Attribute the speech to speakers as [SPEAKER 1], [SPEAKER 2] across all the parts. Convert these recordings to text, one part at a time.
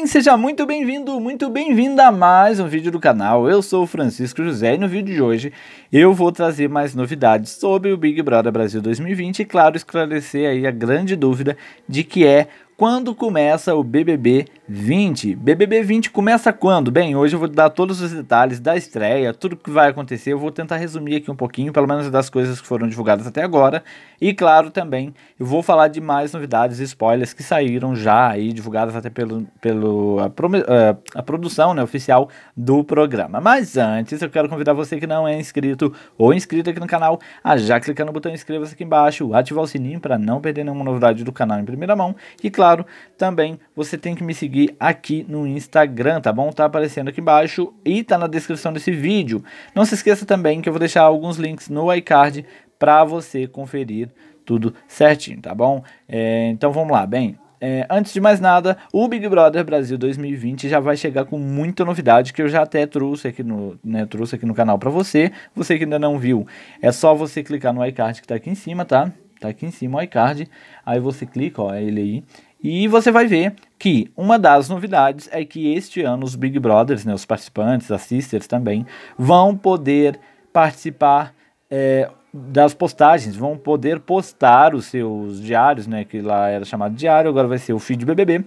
[SPEAKER 1] bem? Seja muito bem-vindo, muito bem-vinda a mais um vídeo do canal. Eu sou o Francisco José e no vídeo de hoje eu vou trazer mais novidades sobre o Big Brother Brasil 2020 e, claro, esclarecer aí a grande dúvida de que é quando começa o BBB 20. BBB 20 começa quando? Bem, hoje eu vou dar todos os detalhes da estreia, tudo que vai acontecer. Eu vou tentar resumir aqui um pouquinho, pelo menos das coisas que foram divulgadas até agora. E claro, também eu vou falar de mais novidades e spoilers que saíram já aí, divulgadas até pelo, pelo a, a, a produção né, oficial do programa. Mas antes, eu quero convidar você que não é inscrito ou inscrito aqui no canal a já clicar no botão inscreva-se aqui embaixo, ativar o sininho para não perder nenhuma novidade do canal em primeira mão. E claro, claro, também você tem que me seguir aqui no Instagram, tá bom? Tá aparecendo aqui embaixo e tá na descrição desse vídeo. Não se esqueça também que eu vou deixar alguns links no iCard para você conferir tudo certinho, tá bom? É, então vamos lá, bem. É, antes de mais nada, o Big Brother Brasil 2020 já vai chegar com muita novidade que eu já até trouxe aqui no, né, trouxe aqui no canal para você. Você que ainda não viu, é só você clicar no iCard que tá aqui em cima, tá? Tá aqui em cima o iCard. Aí você clica, ó, é ele aí. E você vai ver que uma das novidades é que este ano os Big Brothers, né, os participantes, as sisters também, vão poder participar é, das postagens, vão poder postar os seus diários, né, que lá era chamado diário, agora vai ser o feed BBB,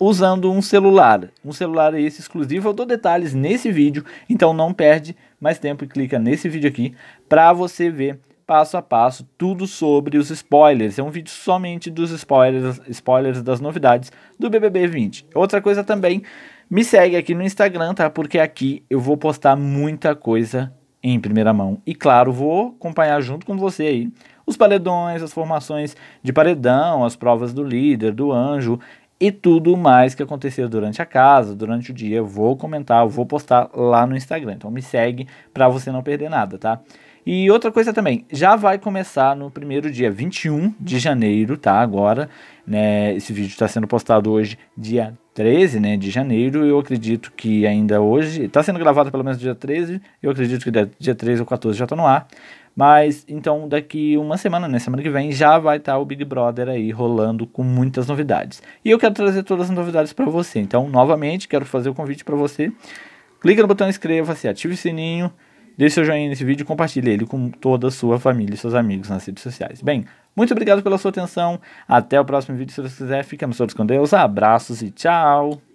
[SPEAKER 1] usando um celular. Um celular esse exclusivo, eu dou detalhes nesse vídeo, então não perde mais tempo e clica nesse vídeo aqui para você ver passo a passo tudo sobre os spoilers. É um vídeo somente dos spoilers, spoilers das novidades do BBB 20. Outra coisa também, me segue aqui no Instagram, tá? Porque aqui eu vou postar muita coisa em primeira mão. E claro, vou acompanhar junto com você aí os paredões, as formações de paredão, as provas do líder, do anjo e tudo mais que acontecer durante a casa, durante o dia. Eu vou comentar, eu vou postar lá no Instagram. Então me segue para você não perder nada, tá? E outra coisa também, já vai começar no primeiro dia 21 de janeiro, tá? Agora, né? Esse vídeo está sendo postado hoje, dia 13 né, de janeiro. Eu acredito que ainda hoje, está sendo gravado pelo menos dia 13, eu acredito que dia 13 ou 14 já está no ar. Mas então, daqui uma semana, né, semana que vem, já vai estar tá o Big Brother aí rolando com muitas novidades. E eu quero trazer todas as novidades para você. Então, novamente, quero fazer o convite para você. Clica no botão inscreva-se, ative o sininho Deixe seu joinha nesse vídeo e compartilhe ele com toda a sua família e seus amigos nas redes sociais. Bem, muito obrigado pela sua atenção. Até o próximo vídeo, se você quiser. Ficamos todos com Deus. Abraços e tchau!